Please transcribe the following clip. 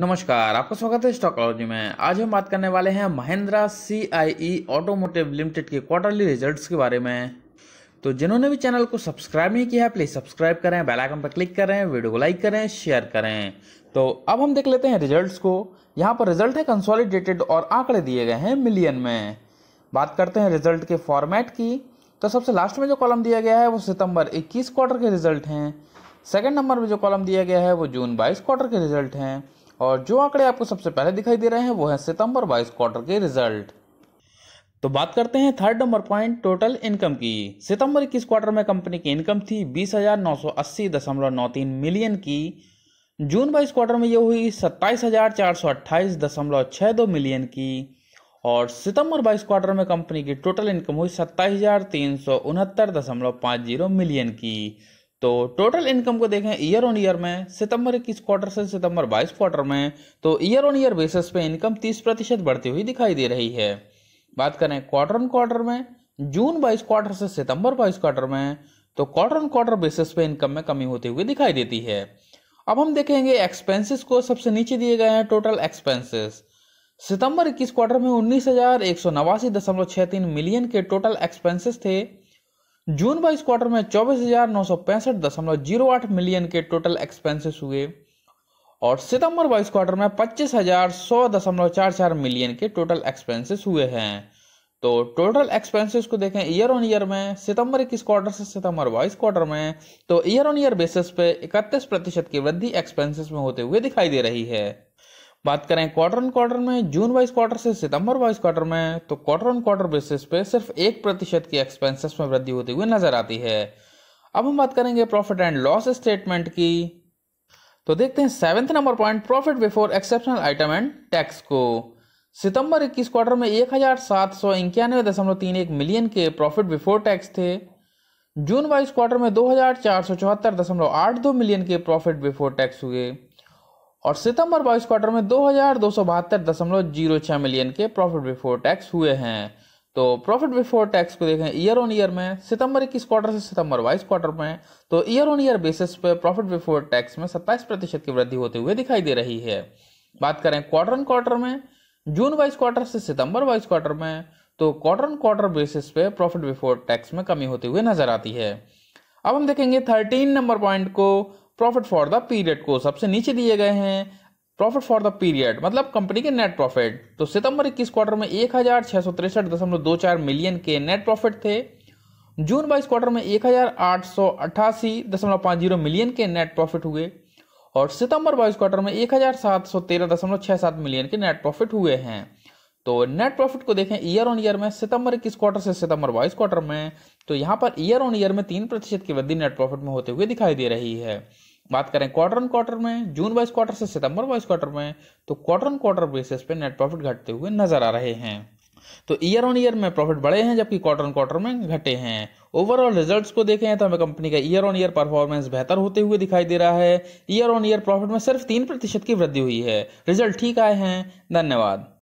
नमस्कार आपका स्वागत है स्टॉकोलॉजी में आज हम बात करने वाले हैं Mahindra C I E automotive limited के क्वार्टरली रिजल्ट्स के बारे में तो जिन्होंने भी चैनल को सब्सक्राइब नहीं किया है प्लीज़ सब्सक्राइब करें बेल आइकन पर क्लिक करें वीडियो को लाइक करें शेयर करें तो अब हम देख लेते हैं रिजल्ट्स को यहाँ पर रिजल्ट है कंसोलिडेटेड और आंकड़े दिए गए हैं मिलियन में बात करते हैं रिजल्ट के फॉर्मेट की तो सबसे लास्ट में जो कॉलम दिया गया है वो सितंबर 21 क्वार्टर के रिजल्ट हैं सेकंड नंबर में जो कॉलम दिया गया है वो जून 22 क्वार्टर के रिजल्ट हैं और जो आंकड़े आपको सबसे पहले दिखाई दे रहे हैं वो है सितंबर बाईस क्वार्टर के रिजल्ट तो बात करते हैं third number point total income की सितंबर इक्कीस क्वार्टर में कंपनी की इनकम थी बीस मिलियन की जून बाईस क्वार्टर में यह हुई सत्ताईस मिलियन की और सितंबर बाईस क्वार्टर में कंपनी की टोटल इनकम हुई सत्ताईस मिलियन की तो टोटल इनकम को देखें ईयर ऑन ईयर में सितंबर इक्कीस क्वार्टर से सितंबर बाईस क्वार्टर में तो ईयर ऑन ईयर बेसिस पे इनकम तीस प्रतिशत बढ़ती हुई दिखाई दे रही है बात करें क्वार्टर ऑन क्वार्टर में जून बाईस क्वार्टर से सितंबर बाईस क्वार्टर में तो क्वार्टर ऑन क्वार्टर बेसिस पे इनकम में कमी होती हुई दिखाई देती है अब हम देखेंगे एक्सपेंसेस को सबसे नीचे दिए गए हैं टोटल एक्सपेंसेस सितंबर इक्कीस क्वार्टर में उन्नीस मिलियन के टोटल एक्सपेंसेस थे जून बाईस क्वार्टर में चौबीस हजार नौ सौ पैंसठ दशमलव जीरो आठ मिलियन के टोटल एक्सपेंसेस हुए और सितंबर बाईस क्वार्टर में पच्चीस हजार सौ दशमलव चार चार मिलियन के टोटल एक्सपेंसेस हुए हैं तो टोटल एक्सपेंसेस को देखें ईयर ऑन ईयर में सितंबर इक्कीस क्वार्टर से सितंबर बाईस क्वार्टर में तो ईयर ऑन ईयर बेसिस पे इकतीस प्रतिशत की वृद्धि एक्सपेंसेस में होते हुए दिखाई दे रही है बात करें क्वार्टर ऑन क्वार्टर में जून वाइज क्वार्टर से सितंबर वाइज क्वार्टर में तो क्वार्टर ऑन क्वार्टर बेसिस पे सिर्फ एक प्रतिशत की एक्सपेंसेस में वृद्धि होती हुई नजर आती है अब हम बात करेंगे प्रॉफिट एंड लॉस स्टेटमेंट की तो देखते हैं seventh number point profit before exceptional item and tax को सितंबर 21 क्वार्टर में एक हजार सात सौ इक्यानवे दशमलव तीन एक मिलियन के प्रॉफिट बिफोर टैक्स थे जून वाइज क्वार्टर में दो हजार चार सौ चौहत्तर दशमलव आठ दो मिलियन के प्रॉफिट बिफोर टैक्स हुए और सितंबर बाईस क्वार्टर में दो मिलियन के प्रॉफिट बिफोर टैक्स हुए हैं तो प्रॉफिट बिफोर टैक्स को देखें ईयर ऑन ईयर में सितंबर इक्कीस क्वार्टर से सितंबर बाईस क्वार्टर में तो ईयर ऑन ईयर बेसिस पे प्रॉफिट बिफोर टैक्स में सत्ताईस प्रतिशत की वृद्धि होते हुए दिखाई दे रही है बात करें क्वार्टर ऑन क्वार्टर में जून बाईस क्वार्टर से सितंबर बाईस क्वार्टर में तो क्वार्टर ऑन क्वार्टर बेसिस पे प्रॉफिट बिफोर टैक्स में कमी होती हुई नजर आती है अब हम देखेंगे थर्टीन नंबर पॉइंट को प्रॉफिट फॉर द पीरियड को सबसे नीचे दिए गए हैं प्रॉफिट फॉर द पीरियड मतलब कंपनी के नेट प्रॉफिट तो सितंबर इक्कीस क्वार्टर में एक हजार छह सौ तिरसठ दशमलव दो चार मिलियन के नेट प्रॉफिट थे जून बाईस क्वार्टर में एक हजार आठ सौ अट्ठासी दशमलव पाँच जीरो मिलियन के नेट प्रॉफिट हुए और सितंबर बाईस क्वार्टर में एक हजार सात सौ तेरह दशमलव छः सात मिलियन के नेट प्रॉफिट हुए हैं तो नेट प्रॉफिट को देखें ईयर ऑन ईयर में सितंबर इक्कीस क्वार्टर से सितंबर बाईस क्वार्टर में तो यहाँ पर ईयर ऑन ईयर में तीन प्रतिशत की वृद्धि नेट प्रॉफिट में होते हुए दिखाई दे रही है बात करें क्वार्टर ऑन क्वार्टर में जून बाईस क्वार्टर से सितंबर बाईस क्वार्टर में तो क्वार्टर ऑन क्वार्टर बेसिस पे नेट प्रॉफिट घटते हुए नजर आ रहे हैं तो ईयर ऑन ईयर में प्रॉफिट बढ़े हैं जबकि क्वार्टर ऑन क्वार्टर में घटे हैं ओवरऑल रिजल्ट्स को देखें तो हमें कंपनी का ईयर ऑन ईयर परफॉर्मेंस बेहतर होते हुए दिखाई दे रहा है ईयर ऑन ईयर प्रॉफिट में सिर्फ तीन प्रतिशत की वृद्धि हुई है रिजल्ट ठीक आए हैं धन्यवाद